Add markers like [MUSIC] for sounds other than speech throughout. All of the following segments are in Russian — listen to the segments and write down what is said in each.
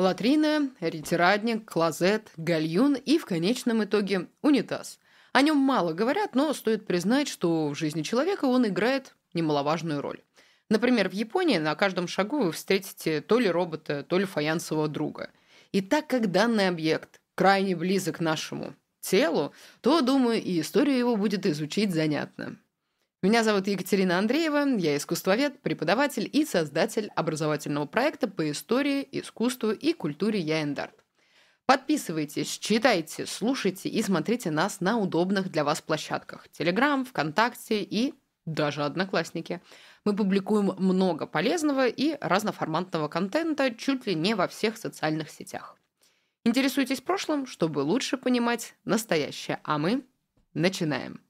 Латрина, ретирадник, клозет, гальюн и в конечном итоге унитаз. О нем мало говорят, но стоит признать, что в жизни человека он играет немаловажную роль. Например, в Японии на каждом шагу вы встретите то ли робота, то ли фаянсового друга. И так как данный объект крайне близок нашему телу, то, думаю, и историю его будет изучить занятно. Меня зовут Екатерина Андреева, я искусствовед, преподаватель и создатель образовательного проекта по истории, искусству и культуре «Я Подписывайтесь, читайте, слушайте и смотрите нас на удобных для вас площадках. Телеграм, ВКонтакте и даже Одноклассники. Мы публикуем много полезного и разноформатного контента чуть ли не во всех социальных сетях. Интересуйтесь прошлым, чтобы лучше понимать настоящее, а мы начинаем.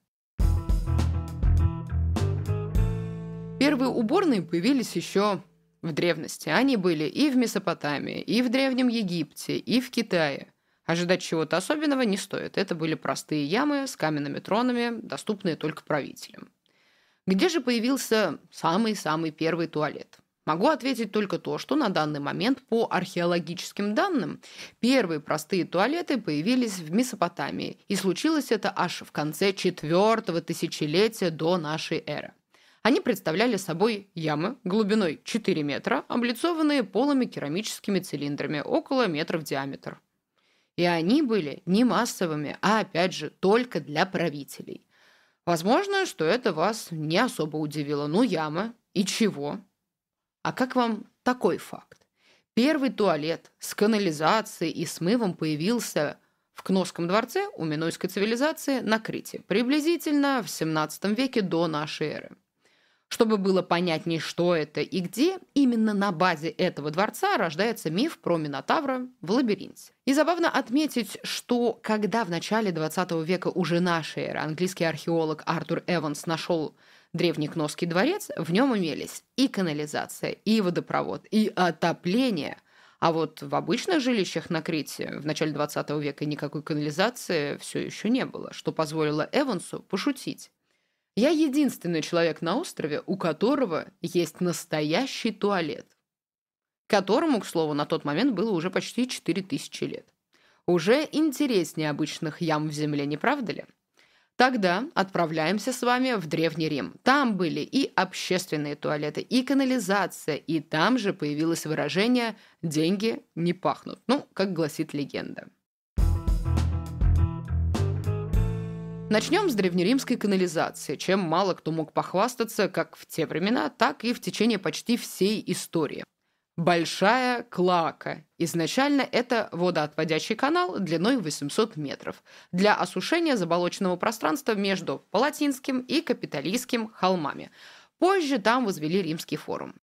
Первые уборные появились еще в древности. Они были и в Месопотамии, и в Древнем Египте, и в Китае. Ожидать чего-то особенного не стоит. Это были простые ямы с каменными тронами, доступные только правителям. Где же появился самый-самый первый туалет? Могу ответить только то, что на данный момент по археологическим данным первые простые туалеты появились в Месопотамии, и случилось это аж в конце четвертого тысячелетия до нашей эры. Они представляли собой ямы глубиной 4 метра, облицованные полыми керамическими цилиндрами около метра в диаметр. И они были не массовыми, а опять же только для правителей. Возможно, что это вас не особо удивило. Ну, ямы. И чего? А как вам такой факт? Первый туалет с канализацией и смывом появился в Кносском дворце у Минойской цивилизации на Крите, приблизительно в 17 веке до нашей эры. Чтобы было понятнее, что это и где, именно на базе этого дворца рождается миф про Минотавра в лабиринте. И забавно отметить, что когда в начале 20 века уже нашей эры английский археолог Артур Эванс нашел древний Кносский дворец, в нем имелись и канализация, и водопровод, и отопление – а вот в обычных жилищах на Крите в начале 20 века никакой канализации все еще не было, что позволило Эвансу пошутить. Я единственный человек на острове, у которого есть настоящий туалет. Которому, к слову, на тот момент было уже почти 4000 лет. Уже интереснее обычных ям в земле, не правда ли? Тогда отправляемся с вами в Древний Рим. Там были и общественные туалеты, и канализация, и там же появилось выражение «деньги не пахнут», ну, как гласит легенда. Начнем с древнеримской канализации, чем мало кто мог похвастаться как в те времена, так и в течение почти всей истории. Большая клака. Изначально это водоотводящий канал длиной 800 метров для осушения заболоченного пространства между Палатинским и Капитолийским холмами. Позже там возвели римский форум.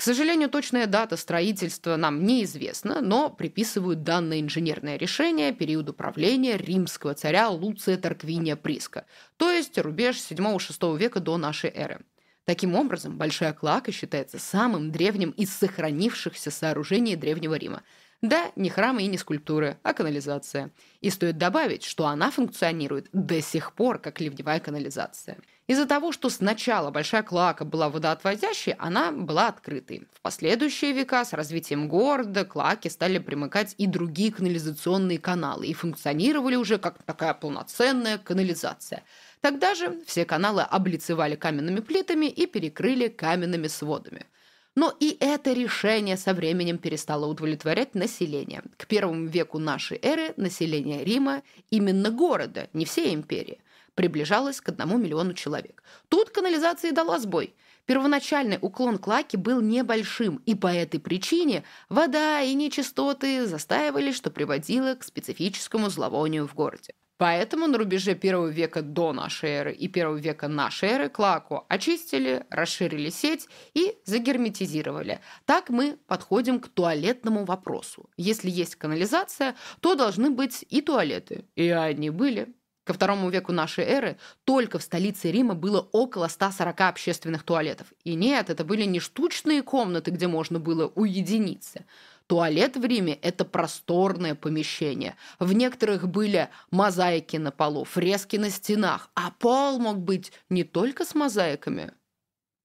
К сожалению, точная дата строительства нам неизвестна, но приписывают данное инженерное решение периоду правления римского царя Луция Тарквиния Приска, то есть рубеж 7-6 века до нашей эры. Таким образом, Большая Клака считается самым древним из сохранившихся сооружений Древнего Рима. Да, не храмы и не скульптуры, а канализация. И стоит добавить, что она функционирует до сих пор как ливневая канализация. Из-за того, что сначала Большая Клака была водоотводящей, она была открытой. В последующие века с развитием города Клаки стали примыкать и другие канализационные каналы и функционировали уже как такая полноценная канализация. Тогда же все каналы облицевали каменными плитами и перекрыли каменными сводами. Но и это решение со временем перестало удовлетворять население. К первому веку нашей эры население Рима, именно города, не всей империи – приближалась к 1 миллиону человек. Тут канализация дала сбой. Первоначальный уклон Клаки был небольшим, и по этой причине вода и нечистоты застаивали, что приводило к специфическому зловонию в городе. Поэтому на рубеже первого века до нашей эры и первого века нашей эры Клаку очистили, расширили сеть и загерметизировали. Так мы подходим к туалетному вопросу. Если есть канализация, то должны быть и туалеты. И они были ко второму веку нашей эры только в столице Рима было около 140 общественных туалетов. И нет, это были не штучные комнаты, где можно было уединиться. Туалет в Риме – это просторное помещение. В некоторых были мозаики на полу, фрески на стенах, а пол мог быть не только с мозаиками,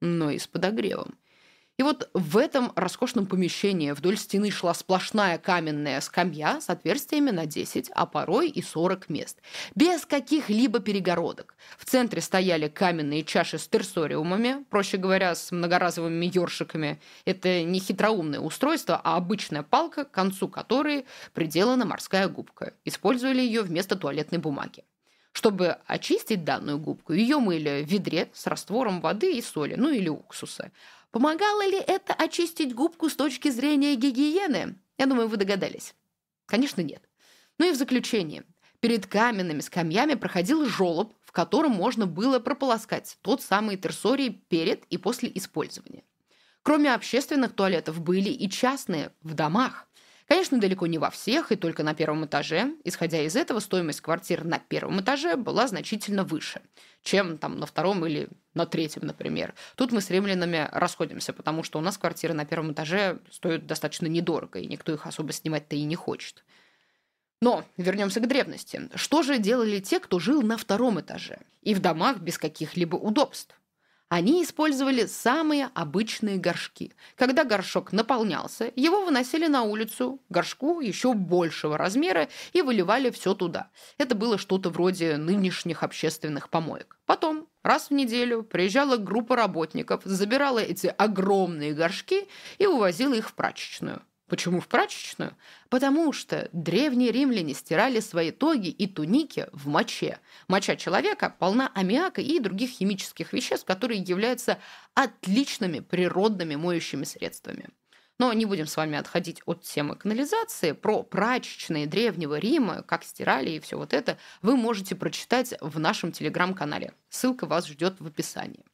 но и с подогревом. И вот в этом роскошном помещении вдоль стены шла сплошная каменная скамья с отверстиями на 10, а порой и 40 мест, без каких-либо перегородок. В центре стояли каменные чаши с терсориумами, проще говоря, с многоразовыми ёршиками. Это не хитроумное устройство, а обычная палка, к концу которой приделана морская губка. Использовали ее вместо туалетной бумаги. Чтобы очистить данную губку, ее мыли в ведре с раствором воды и соли, ну или уксуса. Помогало ли это очистить губку с точки зрения гигиены? Я думаю, вы догадались. Конечно, нет. Ну и в заключение. Перед каменными скамьями проходил желоб, в котором можно было прополоскать тот самый терсорий перед и после использования. Кроме общественных туалетов были и частные в домах – Конечно, далеко не во всех и только на первом этаже. Исходя из этого, стоимость квартир на первом этаже была значительно выше, чем там на втором или на третьем, например. Тут мы с римлянами расходимся, потому что у нас квартиры на первом этаже стоят достаточно недорого, и никто их особо снимать-то и не хочет. Но вернемся к древности. Что же делали те, кто жил на втором этаже и в домах без каких-либо удобств? Они использовали самые обычные горшки. Когда горшок наполнялся, его выносили на улицу, горшку еще большего размера, и выливали все туда. Это было что-то вроде нынешних общественных помоек. Потом, раз в неделю, приезжала группа работников, забирала эти огромные горшки и увозила их в прачечную. Почему в прачечную? Потому что древние римляне стирали свои тоги и туники в моче. Моча человека полна аммиака и других химических веществ, которые являются отличными природными моющими средствами. Но не будем с вами отходить от темы канализации. Про прачечные Древнего Рима, как стирали и все вот это, вы можете прочитать в нашем телеграм-канале. Ссылка вас ждет в описании.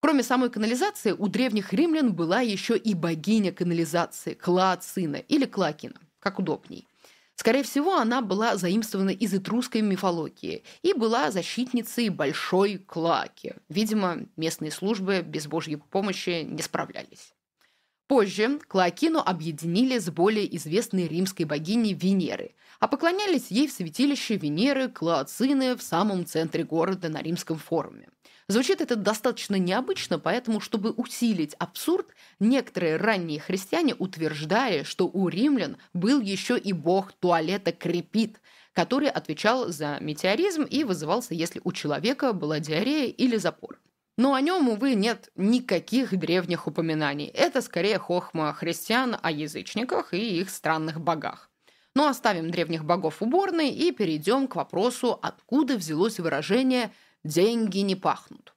Кроме самой канализации, у древних римлян была еще и богиня канализации – Клоацина или Клакина, как удобней. Скорее всего, она была заимствована из этрусской мифологии и была защитницей большой Клаки. Видимо, местные службы без божьей помощи не справлялись. Позже Клакину объединили с более известной римской богиней Венеры, а поклонялись ей в святилище Венеры Клоацины в самом центре города на римском форуме – Звучит это достаточно необычно, поэтому, чтобы усилить абсурд, некоторые ранние христиане утверждали, что у римлян был еще и бог туалета Крепит, который отвечал за метеоризм и вызывался, если у человека была диарея или запор. Но о нем, увы, нет никаких древних упоминаний. Это скорее хохма христиан о язычниках и их странных богах. Но оставим древних богов уборной и перейдем к вопросу, откуда взялось выражение «деньги не пахнут».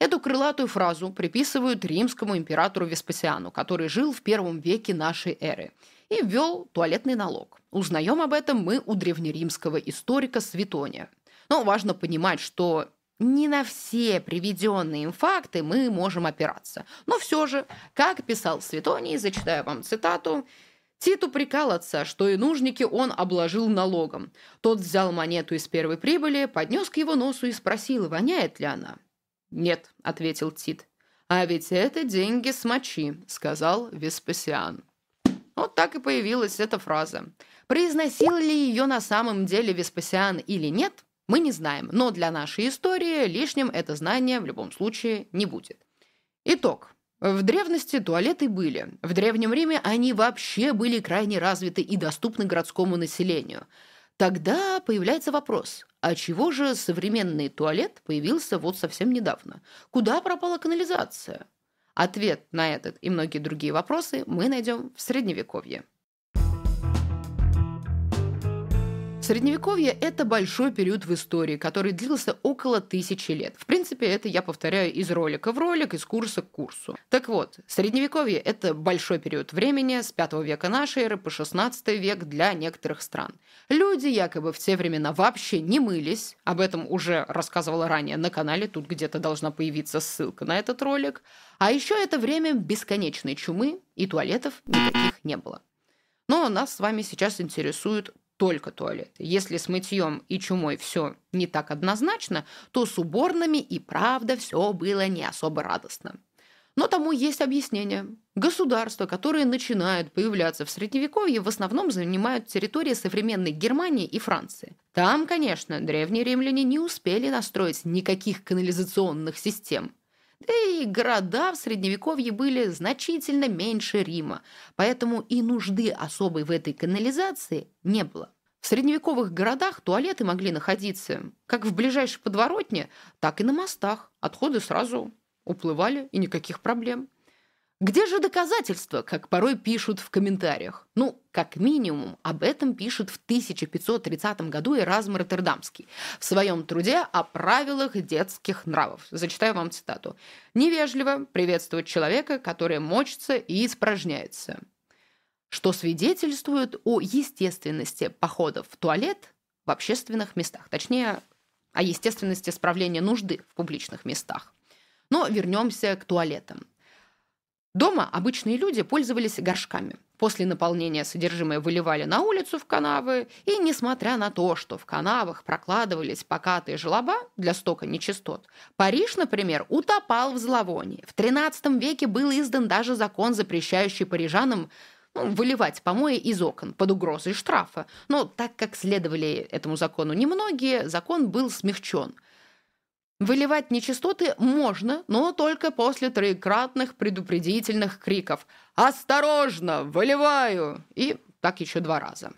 Эту крылатую фразу приписывают римскому императору Веспасиану, который жил в первом веке нашей эры и ввел туалетный налог. Узнаем об этом мы у древнеримского историка Светония. Но важно понимать, что не на все приведенные им факты мы можем опираться. Но все же, как писал Светоний, зачитаю вам цитату, Титу упрекал отца, что и нужники он обложил налогом. Тот взял монету из первой прибыли, поднес к его носу и спросил, воняет ли она. «Нет», — ответил Тит. «А ведь это деньги с мочи», — сказал Веспасиан. Вот так и появилась эта фраза. Произносил ли ее на самом деле Веспасиан или нет, мы не знаем, но для нашей истории лишним это знание в любом случае не будет. Итог. В древности туалеты были. В Древнем Риме они вообще были крайне развиты и доступны городскому населению. Тогда появляется вопрос, а чего же современный туалет появился вот совсем недавно? Куда пропала канализация? Ответ на этот и многие другие вопросы мы найдем в Средневековье. Средневековье – это большой период в истории, который длился около тысячи лет. В принципе, это я повторяю из ролика в ролик, из курса к курсу. Так вот, Средневековье – это большой период времени с 5 века нашей эры по 16 век для некоторых стран. Люди якобы в те времена вообще не мылись, об этом уже рассказывала ранее на канале, тут где-то должна появиться ссылка на этот ролик. А еще это время бесконечной чумы, и туалетов никаких не было. Но нас с вами сейчас интересуют только туалет. Если с мытьем и чумой все не так однозначно, то с уборными и правда все было не особо радостно. Но тому есть объяснение. Государства, которые начинают появляться в Средневековье, в основном занимают территории современной Германии и Франции. Там, конечно, древние римляне не успели настроить никаких канализационных систем – да и города в Средневековье были значительно меньше Рима, поэтому и нужды особой в этой канализации не было. В средневековых городах туалеты могли находиться как в ближайшей подворотне, так и на мостах. Отходы сразу уплывали, и никаких проблем. Где же доказательства, как порой пишут в комментариях? Ну, как минимум, об этом пишет в 1530 году Эразм Роттердамский в своем труде о правилах детских нравов. Зачитаю вам цитату. «Невежливо приветствовать человека, который мочится и испражняется» что свидетельствует о естественности походов в туалет в общественных местах, точнее, о естественности справления нужды в публичных местах. Но вернемся к туалетам. Дома обычные люди пользовались горшками. После наполнения содержимое выливали на улицу в канавы, и несмотря на то, что в канавах прокладывались покатые желоба для стока нечистот, Париж, например, утопал в зловонии. В XIII веке был издан даже закон, запрещающий парижанам ну, выливать помои из окон под угрозой штрафа. Но так как следовали этому закону немногие, закон был смягчен. Выливать нечистоты можно, но только после троекратных предупредительных криков «Осторожно! Выливаю!» и так еще два раза.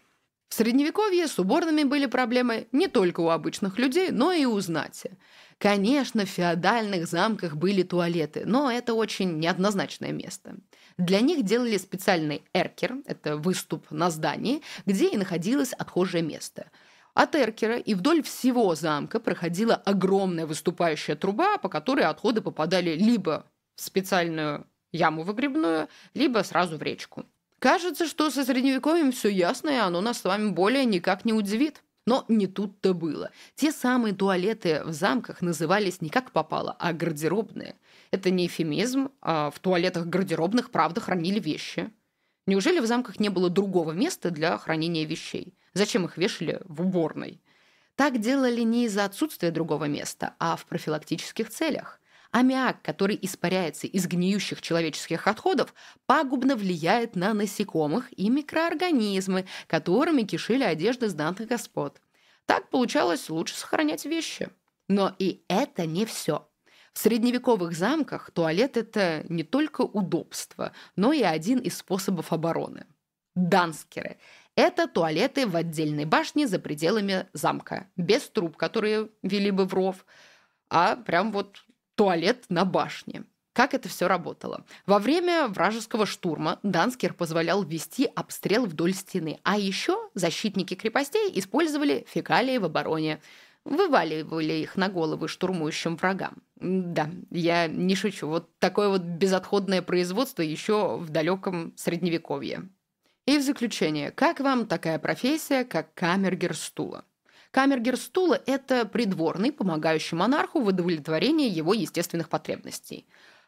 В Средневековье с уборными были проблемы не только у обычных людей, но и у знати. Конечно, в феодальных замках были туалеты, но это очень неоднозначное место. Для них делали специальный эркер, это выступ на здании, где и находилось отхожее место – от Эркера и вдоль всего замка проходила огромная выступающая труба, по которой отходы попадали либо в специальную яму выгребную, либо сразу в речку. Кажется, что со Средневековьем все ясно, и оно нас с вами более никак не удивит. Но не тут-то было. Те самые туалеты в замках назывались не как попало, а гардеробные. Это не эфемизм, а в туалетах гардеробных правда хранили вещи. Неужели в замках не было другого места для хранения вещей? Зачем их вешали в уборной? Так делали не из-за отсутствия другого места, а в профилактических целях. Аммиак, который испаряется из гниющих человеческих отходов, пагубно влияет на насекомых и микроорганизмы, которыми кишили одежды знатных господ. Так получалось лучше сохранять вещи. Но и это не все. В средневековых замках туалет – это не только удобство, но и один из способов обороны – Данскеры. Это туалеты в отдельной башне за пределами замка, без труб, которые вели бы в ров, а прям вот туалет на башне. Как это все работало? Во время вражеского штурма Данскер позволял вести обстрел вдоль стены, а еще защитники крепостей использовали фекалии в обороне, вываливали их на головы штурмующим врагам. Да, я не шучу, вот такое вот безотходное производство еще в далеком средневековье. И в заключение, как вам такая профессия, как камергер стула? Камергер стула – это придворный, помогающий монарху в удовлетворении его естественных потребностей.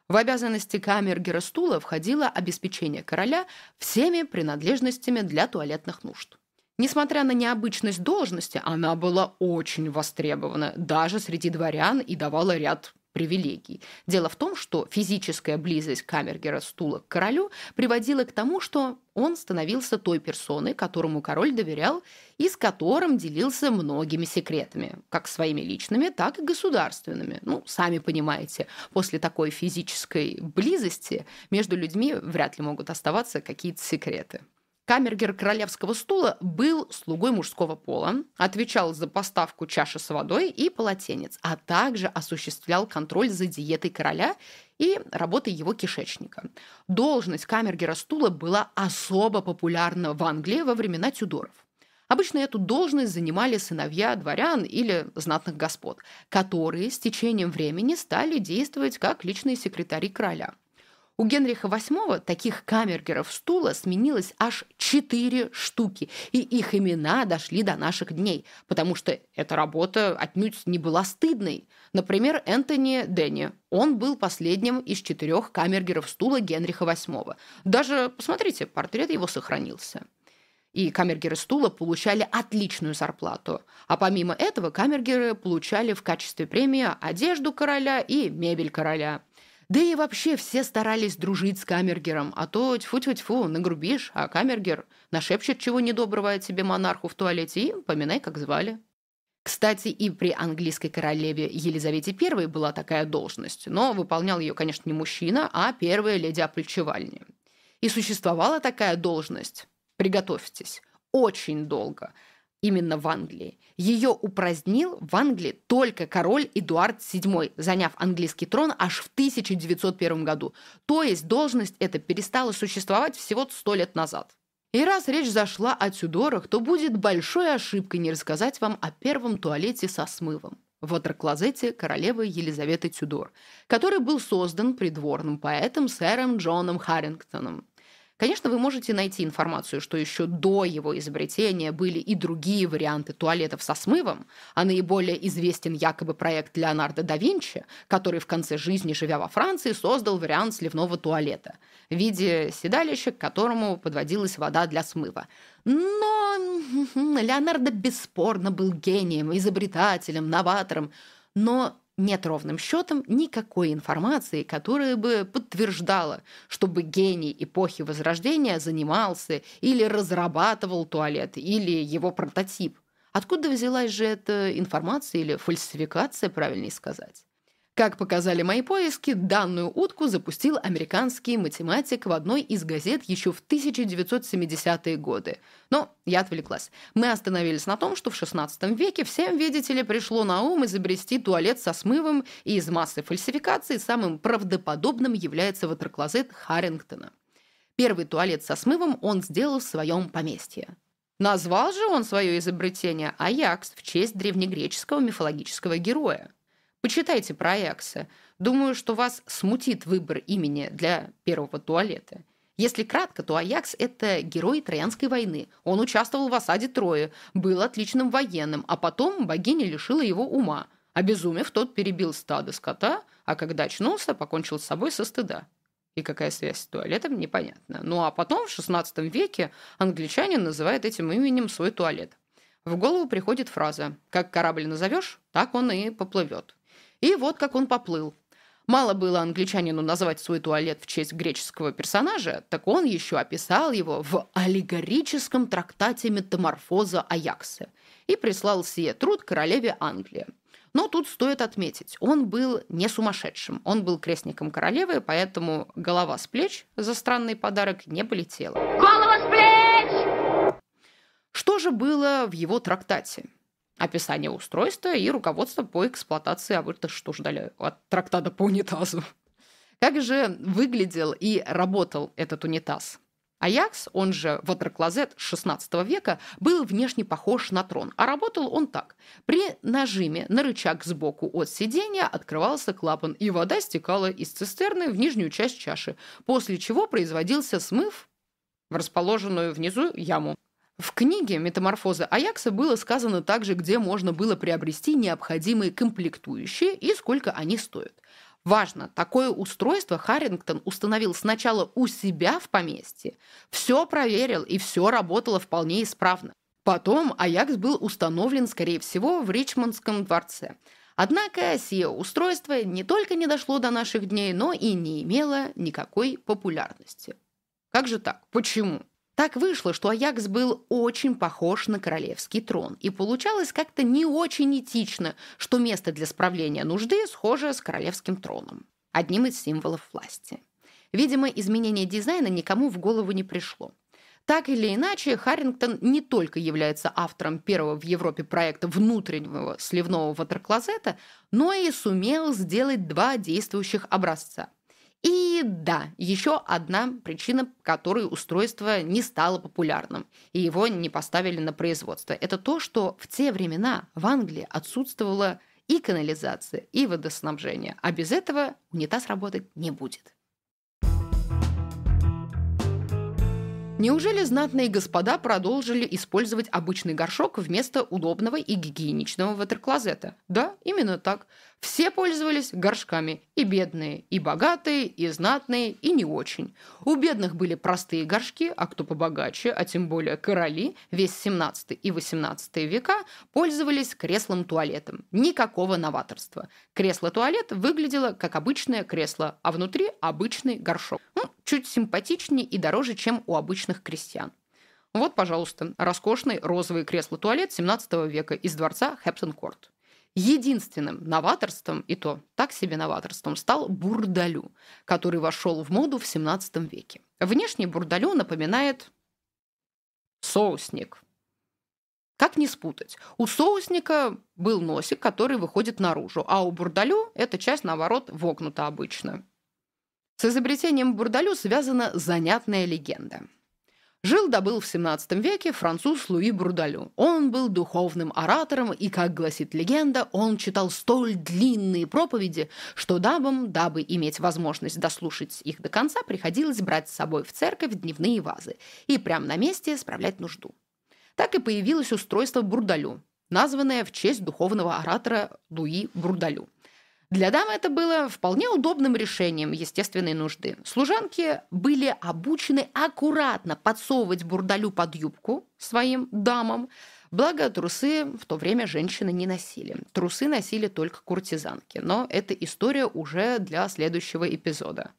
В обязанности камергера стула входило обеспечение короля всеми принадлежностями для туалетных нужд. Несмотря на необычность должности, она была очень востребована даже среди дворян и давала ряд привилегий. Дело в том, что физическая близость Камергера стула к королю приводила к тому, что он становился той персоной, которому король доверял и с которым делился многими секретами, как своими личными, так и государственными. Ну, сами понимаете, после такой физической близости между людьми вряд ли могут оставаться какие-то секреты. Камергер королевского стула был слугой мужского пола, отвечал за поставку чаши с водой и полотенец, а также осуществлял контроль за диетой короля и работой его кишечника. Должность камергера стула была особо популярна в Англии во времена Тюдоров. Обычно эту должность занимали сыновья дворян или знатных господ, которые с течением времени стали действовать как личные секретари короля – у Генриха VIII таких камергеров стула сменилось аж четыре штуки, и их имена дошли до наших дней, потому что эта работа отнюдь не была стыдной. Например, Энтони Денни. Он был последним из четырех камергеров стула Генриха VIII. Даже, посмотрите, портрет его сохранился и камергеры стула получали отличную зарплату. А помимо этого камергеры получали в качестве премии одежду короля и мебель короля. Да и вообще все старались дружить с Камергером, а то тьфу-тьфу-тьфу, нагрубишь, а Камергер нашепчет чего недоброго о тебе монарху в туалете и поминай, как звали. Кстати, и при английской королеве Елизавете I была такая должность, но выполнял ее, конечно, не мужчина, а первая леди опольчевальни. И существовала такая должность, приготовьтесь, очень долго – именно в Англии. Ее упразднил в Англии только король Эдуард VII, заняв английский трон аж в 1901 году. То есть должность эта перестала существовать всего сто лет назад. И раз речь зашла о Тюдорах, то будет большой ошибкой не рассказать вам о первом туалете со смывом в ватерклозете королевы Елизаветы Тюдор, который был создан придворным поэтом сэром Джоном Харрингтоном. Конечно, вы можете найти информацию, что еще до его изобретения были и другие варианты туалетов со смывом, а наиболее известен якобы проект Леонардо да Винчи, который в конце жизни, живя во Франции, создал вариант сливного туалета в виде седалища, к которому подводилась вода для смыва. Но [LAUGHS] Леонардо бесспорно был гением, изобретателем, новатором, но нет ровным счетом никакой информации, которая бы подтверждала, чтобы гений эпохи Возрождения занимался или разрабатывал туалет, или его прототип. Откуда взялась же эта информация или фальсификация, правильнее сказать? Как показали мои поиски, данную утку запустил американский математик в одной из газет еще в 1970-е годы. Но я отвлеклась. Мы остановились на том, что в 16 веке всем, видите ли, пришло на ум изобрести туалет со смывом, и из массы фальсификаций самым правдоподобным является ватерклозет Харрингтона. Первый туалет со смывом он сделал в своем поместье. Назвал же он свое изобретение Аякс в честь древнегреческого мифологического героя – Почитайте про Аякса. Думаю, что вас смутит выбор имени для первого туалета. Если кратко, то Аякс – это герой Троянской войны. Он участвовал в осаде Трои, был отличным военным, а потом богиня лишила его ума. Обезумев, тот перебил стадо скота, а когда очнулся, покончил с собой со стыда. И какая связь с туалетом, непонятно. Ну а потом, в XVI веке, англичанин называет этим именем свой туалет. В голову приходит фраза «Как корабль назовешь, так он и поплывет». И вот как он поплыл. Мало было англичанину назвать свой туалет в честь греческого персонажа, так он еще описал его в аллегорическом трактате метаморфоза Аякса и прислал сие труд королеве Англии. Но тут стоит отметить, он был не сумасшедшим, он был крестником королевы, поэтому голова с плеч за странный подарок не полетела. Голова с плеч! Что же было в его трактате? описание устройства и руководство по эксплуатации. А вы-то что ждали от трактата по унитазу? Как же выглядел и работал этот унитаз? Аякс, он же ватроклозет XVI века, был внешне похож на трон, а работал он так. При нажиме на рычаг сбоку от сидения открывался клапан, и вода стекала из цистерны в нижнюю часть чаши, после чего производился смыв в расположенную внизу яму. В книге «Метаморфозы Аякса» было сказано также, где можно было приобрести необходимые комплектующие и сколько они стоят. Важно, такое устройство Харрингтон установил сначала у себя в поместье, все проверил и все работало вполне исправно. Потом Аякс был установлен, скорее всего, в Ричмондском дворце. Однако сие устройство не только не дошло до наших дней, но и не имело никакой популярности. Как же так? Почему? Так вышло, что Аякс был очень похож на королевский трон, и получалось как-то не очень этично, что место для справления нужды схоже с королевским троном, одним из символов власти. Видимо, изменение дизайна никому в голову не пришло. Так или иначе, Харрингтон не только является автором первого в Европе проекта внутреннего сливного ватерклозета, но и сумел сделать два действующих образца – и да, еще одна причина, по которой устройство не стало популярным и его не поставили на производство, это то, что в те времена в Англии отсутствовала и канализация, и водоснабжение, а без этого унитаз работать не будет. Неужели знатные господа продолжили использовать обычный горшок вместо удобного и гигиеничного ватерклозета? Да, именно так. Все пользовались горшками. И бедные, и богатые, и знатные, и не очень. У бедных были простые горшки, а кто побогаче, а тем более короли, весь 17 и 18 века пользовались креслом-туалетом. Никакого новаторства. Кресло-туалет выглядело как обычное кресло, а внутри обычный горшок. Ну, чуть симпатичнее и дороже, чем у обычных крестьян. Вот, пожалуйста, роскошный розовый кресло-туалет 17 века из дворца Хэптон-Корт. Единственным новаторством, и то так себе новаторством, стал бурдалю, который вошел в моду в 17 веке. Внешне бурдалю напоминает соусник. Как не спутать? У соусника был носик, который выходит наружу, а у бурдалю эта часть, наоборот, вогнута обычно. С изобретением бурдалю связана занятная легенда – Жил-добыл в 17 веке француз Луи Брудалю. Он был духовным оратором, и, как гласит легенда, он читал столь длинные проповеди, что дабам, дабы иметь возможность дослушать их до конца, приходилось брать с собой в церковь дневные вазы и прямо на месте справлять нужду. Так и появилось устройство Брудалю, названное в честь духовного оратора Луи Брудалю. Для дам это было вполне удобным решением естественной нужды. Служанки были обучены аккуратно подсовывать бурдалю под юбку своим дамам, Благо, трусы в то время женщины не носили. Трусы носили только куртизанки, но эта история уже для следующего эпизода.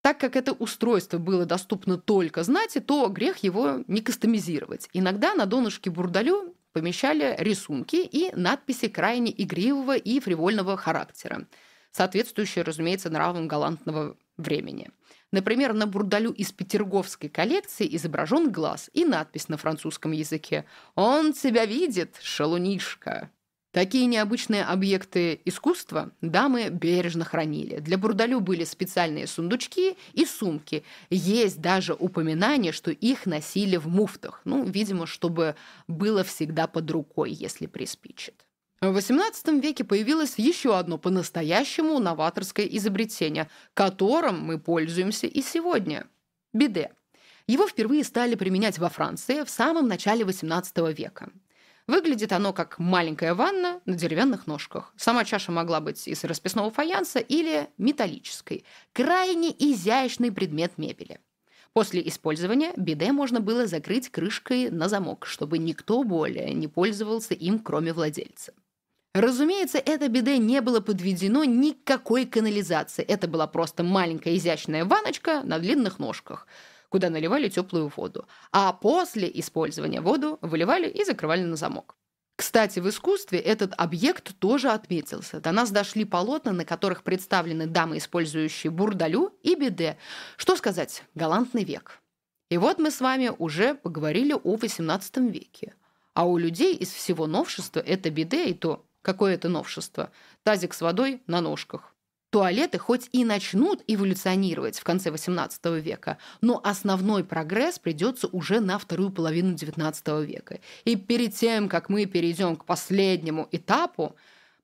Так как это устройство было доступно только знати, то грех его не кастомизировать. Иногда на донышке бурдалю помещали рисунки и надписи крайне игривого и фривольного характера, соответствующие, разумеется, нравам галантного времени. Например, на бурдалю из петерговской коллекции изображен глаз и надпись на французском языке «Он тебя видит, шалунишка». Такие необычные объекты искусства дамы бережно хранили. Для бурдалю были специальные сундучки и сумки. Есть даже упоминание, что их носили в муфтах. Ну, видимо, чтобы было всегда под рукой, если приспичит. В XVIII веке появилось еще одно по-настоящему новаторское изобретение, которым мы пользуемся и сегодня – биде. Его впервые стали применять во Франции в самом начале XVIII века. Выглядит оно как маленькая ванна на деревянных ножках. Сама чаша могла быть из расписного фаянса или металлической. Крайне изящный предмет мебели. После использования биде можно было закрыть крышкой на замок, чтобы никто более не пользовался им, кроме владельца. Разумеется, это биде не было подведено никакой канализации. Это была просто маленькая изящная ваночка на длинных ножках – куда наливали теплую воду, а после использования воду выливали и закрывали на замок. Кстати, в искусстве этот объект тоже отметился. До нас дошли полотна, на которых представлены дамы, использующие бурдалю и беде. Что сказать, галантный век. И вот мы с вами уже поговорили о XVIII веке. А у людей из всего новшества это беде и то, какое это новшество, тазик с водой на ножках. Туалеты хоть и начнут эволюционировать в конце XVIII века, но основной прогресс придется уже на вторую половину XIX века. И перед тем, как мы перейдем к последнему этапу,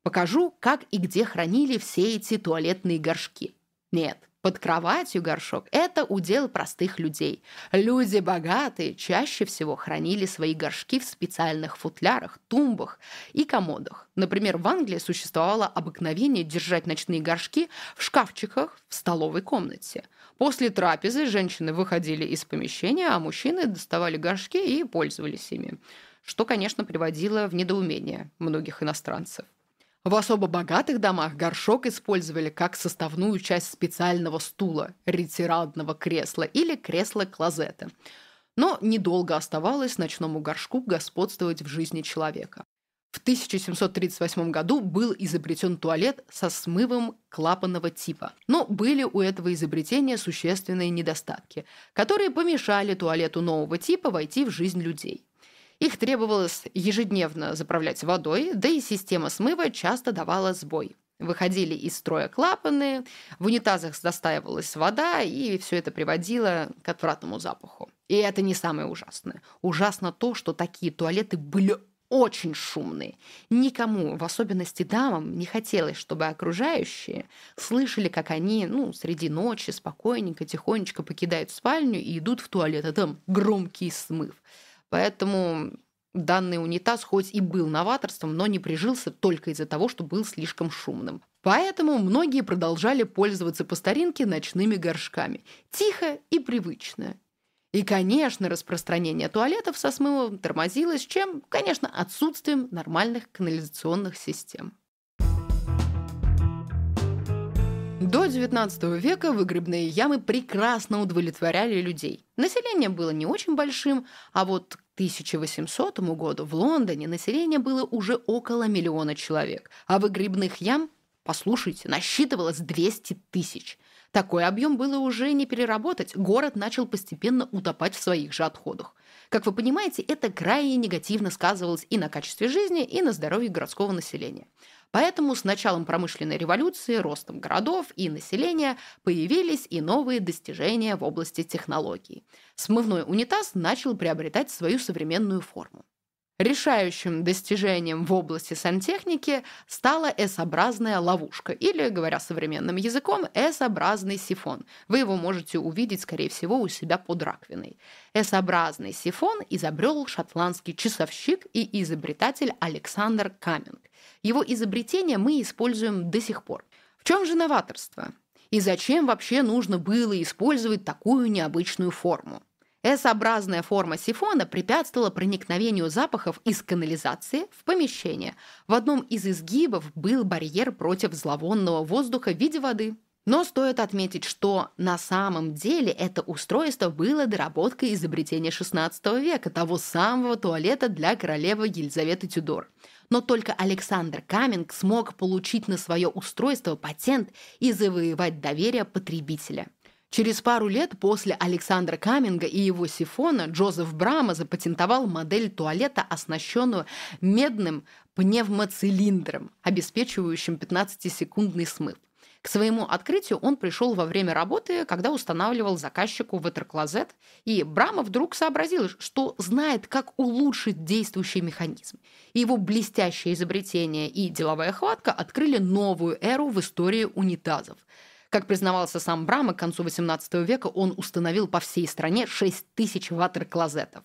покажу, как и где хранили все эти туалетные горшки. Нет, под кроватью горшок – это удел простых людей. Люди богатые чаще всего хранили свои горшки в специальных футлярах, тумбах и комодах. Например, в Англии существовало обыкновение держать ночные горшки в шкафчиках в столовой комнате. После трапезы женщины выходили из помещения, а мужчины доставали горшки и пользовались ими. Что, конечно, приводило в недоумение многих иностранцев. В особо богатых домах горшок использовали как составную часть специального стула, ретирадного кресла или кресла-клозета. Но недолго оставалось ночному горшку господствовать в жизни человека. В 1738 году был изобретен туалет со смывом клапанного типа. Но были у этого изобретения существенные недостатки, которые помешали туалету нового типа войти в жизнь людей. Их требовалось ежедневно заправлять водой, да и система смыва часто давала сбой. Выходили из строя клапаны, в унитазах застаивалась вода, и все это приводило к отвратному запаху. И это не самое ужасное. Ужасно то, что такие туалеты были очень шумные. Никому, в особенности дамам, не хотелось, чтобы окружающие слышали, как они, ну, среди ночи спокойненько, тихонечко покидают спальню и идут в туалет, а там громкий смыв. Поэтому данный унитаз хоть и был новаторством, но не прижился только из-за того, что был слишком шумным. Поэтому многие продолжали пользоваться по старинке ночными горшками. Тихо и привычно. И, конечно, распространение туалетов со смывом тормозилось чем? Конечно, отсутствием нормальных канализационных систем. До XIX века выгребные ямы прекрасно удовлетворяли людей. Население было не очень большим, а вот к 1800 году в Лондоне население было уже около миллиона человек, а выгребных ям, послушайте, насчитывалось 200 тысяч. Такой объем было уже не переработать, город начал постепенно утопать в своих же отходах. Как вы понимаете, это крайне негативно сказывалось и на качестве жизни, и на здоровье городского населения. Поэтому с началом промышленной революции, ростом городов и населения появились и новые достижения в области технологий. Смывной унитаз начал приобретать свою современную форму. Решающим достижением в области сантехники стала S-образная ловушка, или, говоря современным языком, S-образный сифон. Вы его можете увидеть, скорее всего, у себя под раковиной. S-образный сифон изобрел шотландский часовщик и изобретатель Александр Каминг. Его изобретение мы используем до сих пор. В чем же новаторство? И зачем вообще нужно было использовать такую необычную форму? S-образная форма сифона препятствовала проникновению запахов из канализации в помещение. В одном из изгибов был барьер против зловонного воздуха в виде воды. Но стоит отметить, что на самом деле это устройство было доработкой изобретения XVI века, того самого туалета для королевы Елизаветы Тюдор. Но только Александр Каминг смог получить на свое устройство патент и завоевать доверие потребителя. Через пару лет после Александра Каминга и его сифона Джозеф Брама запатентовал модель туалета, оснащенную медным пневмоцилиндром, обеспечивающим 15-секундный смыв. К своему открытию он пришел во время работы, когда устанавливал заказчику ватерклозет, и Брама вдруг сообразил, что знает, как улучшить действующий механизм. Его блестящее изобретение и деловая хватка открыли новую эру в истории унитазов – как признавался сам Брама, к концу XVIII века он установил по всей стране 6 тысяч ватер-клозетов.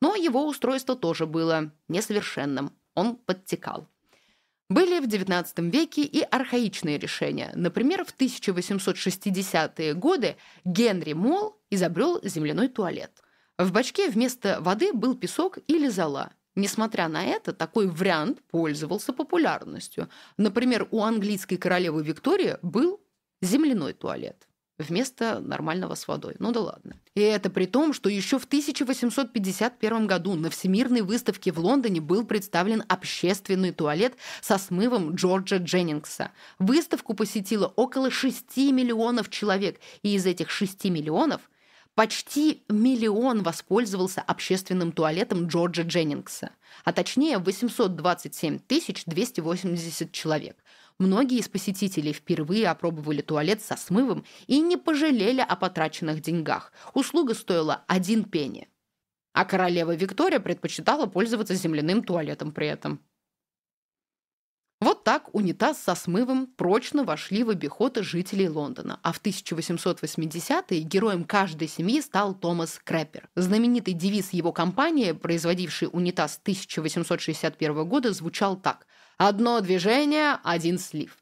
Но его устройство тоже было несовершенным, он подтекал. Были в XIX веке и архаичные решения. Например, в 1860-е годы Генри Молл изобрел земляной туалет. В бачке вместо воды был песок или зола. Несмотря на это, такой вариант пользовался популярностью. Например, у английской королевы Виктории был земляной туалет вместо нормального с водой. Ну да ладно. И это при том, что еще в 1851 году на Всемирной выставке в Лондоне был представлен общественный туалет со смывом Джорджа Дженнингса. Выставку посетило около 6 миллионов человек, и из этих 6 миллионов почти миллион воспользовался общественным туалетом Джорджа Дженнингса, а точнее 827 280 человек – Многие из посетителей впервые опробовали туалет со смывом и не пожалели о потраченных деньгах. Услуга стоила один пенни. А королева Виктория предпочитала пользоваться земляным туалетом при этом. Вот так унитаз со смывом прочно вошли в обиход жителей Лондона, а в 1880-е героем каждой семьи стал Томас Крэпер. Знаменитый девиз его компании, производивший унитаз 1861 года, звучал так – Одно движение, один слив.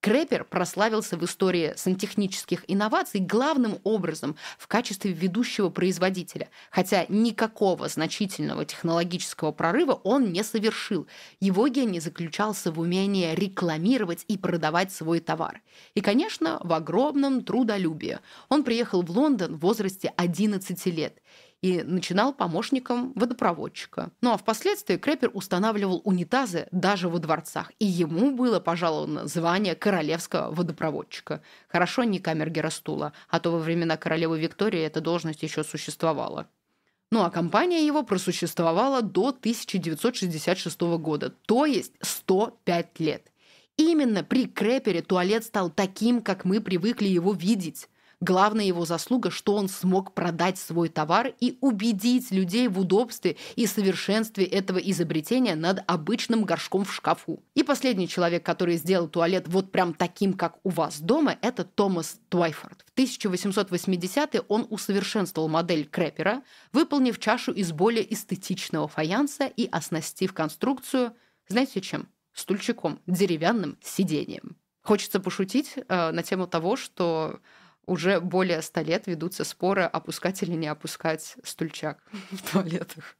Крепер прославился в истории сантехнических инноваций главным образом в качестве ведущего производителя, хотя никакого значительного технологического прорыва он не совершил. Его гений заключался в умении рекламировать и продавать свой товар. И, конечно, в огромном трудолюбии. Он приехал в Лондон в возрасте 11 лет – и начинал помощником водопроводчика. Ну а впоследствии Крепер устанавливал унитазы даже во дворцах, и ему было пожаловано звание королевского водопроводчика. Хорошо не камергера стула, а то во времена королевы Виктории эта должность еще существовала. Ну а компания его просуществовала до 1966 года, то есть 105 лет. Именно при Крепере туалет стал таким, как мы привыкли его видеть. Главная его заслуга, что он смог продать свой товар и убедить людей в удобстве и совершенстве этого изобретения над обычным горшком в шкафу. И последний человек, который сделал туалет вот прям таким, как у вас дома, это Томас Твайфорд. В 1880-е он усовершенствовал модель крепера, выполнив чашу из более эстетичного фаянса и оснастив конструкцию, знаете чем? Стульчиком, деревянным сиденьем. Хочется пошутить э, на тему того, что уже более ста лет ведутся споры, опускать или не опускать стульчак [LAUGHS] в туалетах.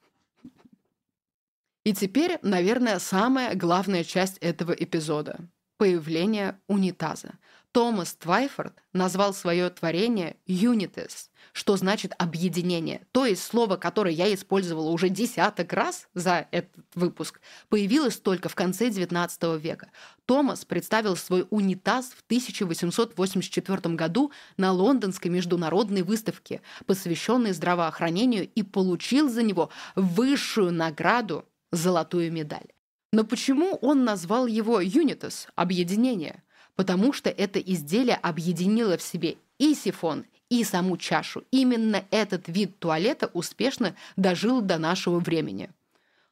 И теперь, наверное, самая главная часть этого эпизода – появление унитаза. Томас Твайфорд назвал свое творение «Unitas», что значит «объединение». То есть слово, которое я использовала уже десяток раз за этот выпуск, появилось только в конце XIX века. Томас представил свой унитаз в 1884 году на Лондонской международной выставке, посвященной здравоохранению, и получил за него высшую награду – золотую медаль. Но почему он назвал его «Unitas» – «объединение»? потому что это изделие объединило в себе и сифон, и саму чашу. Именно этот вид туалета успешно дожил до нашего времени.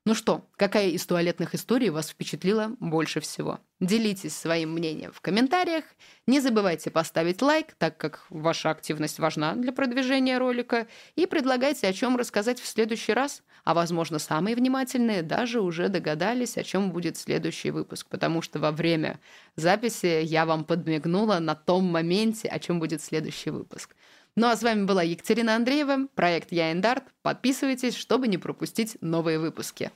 Ну что, какая из туалетных историй вас впечатлила больше всего? Делитесь своим мнением в комментариях. Не забывайте поставить лайк, так как ваша активность важна для продвижения ролика. И предлагайте, о чем рассказать в следующий раз. А, возможно, самые внимательные даже уже догадались, о чем будет следующий выпуск. Потому что во время записи я вам подмигнула на том моменте, о чем будет следующий выпуск. Ну а с вами была Екатерина Андреева, проект Я Эндарт. Подписывайтесь, чтобы не пропустить новые выпуски.